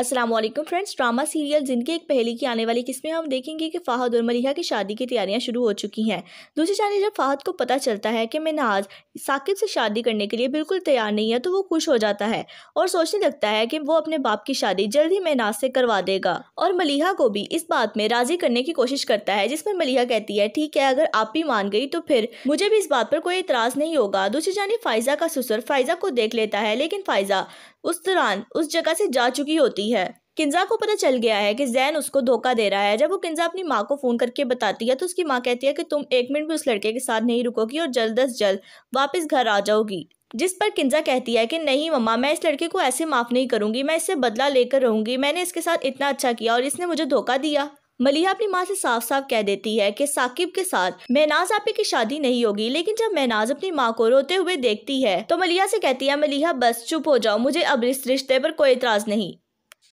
Aslam friends drama serial जिनके एक पहली की आने वाली किस्में हम देखेंगे कि फ़ाहद और मलिहा की शादी की तैयारियां शुरू हो चुकी हैं दूसरी जानी जब फ़ाहद को पता चलता है कि मिनहाज साकिब से शादी करने के लिए बिल्कुल तैयार नहीं है तो वो खुश हो जाता है और सोचने लगता है कि वो अपने बाप की शादी जल्द ही महनाज से करवा देगा और मलिहा को भी इस बात में राज़ी करने की कोशिश करता है जिस पर मलिहा कहती है ठीक है अगर आप भी मान गई तो फिर मुझे भी इस बात पर कोई इतराज़ नहीं होगा दूसरी जानी फ़ाइज़ा का ससुर फ़ाइज़ा को देख लेता है लेकिन फ़ाइज़ा उस दौरान उस जगह से जा चुकी होती है किंजा को पता चल गया है कि जैन उसको धोखा दे रहा है जब वो किंजा अपनी माँ को फ़ोन करके बताती है तो उसकी माँ कहती है कि तुम एक मिनट भी उस लड़के के साथ नहीं रुकोगी और जल्द अज जल्द वापस घर आ जाओगी जिस पर किंजा कहती है कि नहीं मम्मा मैं इस लड़के को ऐसे माफ़ नहीं करूंगी मैं इससे बदला लेकर रहूंगी मैंने इसके साथ इतना अच्छा किया और इसने मुझे धोखा दिया मलिहा अपनी माँ से साफ साफ कह देती है कि साकिब के साथ महनाज आपी की शादी नहीं होगी लेकिन जब महनाज अपनी माँ को रोते हुए देखती है तो मलिया से कहती है मलिहा बस चुप हो जाओ मुझे अब इस रिश्ते पर कोई इतराज नहीं